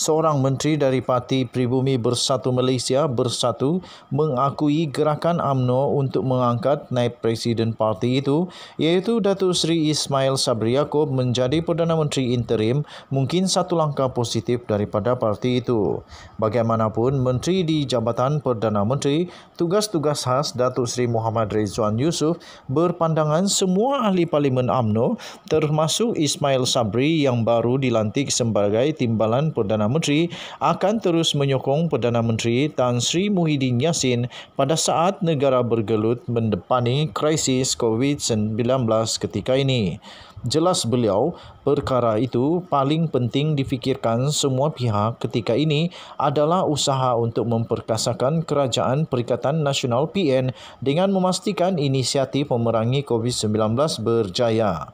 seorang menteri dari Parti Pribumi Bersatu Malaysia Bersatu mengakui gerakan AMNO untuk mengangkat naib presiden parti itu iaitu Datuk Seri Ismail Sabri Yaakob menjadi Perdana Menteri Interim mungkin satu langkah positif daripada parti itu. Bagaimanapun, menteri di Jabatan Perdana Menteri, tugas-tugas khas Datuk Seri Muhammad Rezuan Yusuf berpandangan semua ahli Parlimen AMNO termasuk Ismail Sabri yang baru dilantik sebagai timbalan Perdana Menteri akan terus menyokong Perdana Menteri Tan Sri Muhyiddin Yassin pada saat negara bergelut mendepani krisis COVID-19 ketika ini. Jelas beliau, perkara itu paling penting difikirkan semua pihak ketika ini adalah usaha untuk memperkasakan Kerajaan Perikatan Nasional PN dengan memastikan inisiatif memerangi COVID-19 berjaya.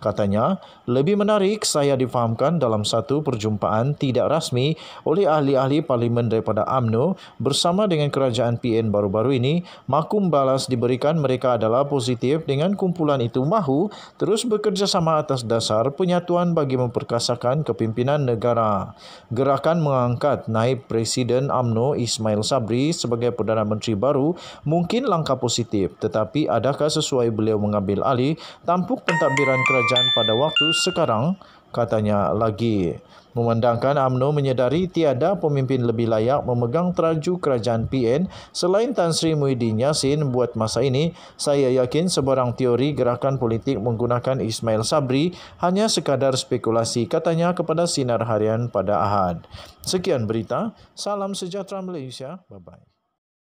Katanya, lebih menarik saya difahamkan dalam satu perjumpaan tidak rasmi oleh ahli-ahli parlimen daripada AMNO bersama dengan kerajaan PN baru-baru ini, makum balas diberikan mereka adalah positif dengan kumpulan itu mahu terus bekerjasama atas dasar penyatuan bagi memperkasakan kepimpinan negara. Gerakan mengangkat naib Presiden AMNO Ismail Sabri sebagai Perdana Menteri baru mungkin langkah positif tetapi adakah sesuai beliau mengambil alih tampuk pentadbiran kerajaan kerajaan pada waktu sekarang, katanya lagi. Memandangkan AMNO menyedari tiada pemimpin lebih layak memegang teraju kerajaan PN selain Tan Sri Muhyiddin Yassin buat masa ini, saya yakin sebarang teori gerakan politik menggunakan Ismail Sabri hanya sekadar spekulasi katanya kepada Sinar Harian pada Ahad. Sekian berita, salam sejahtera Malaysia, bye-bye.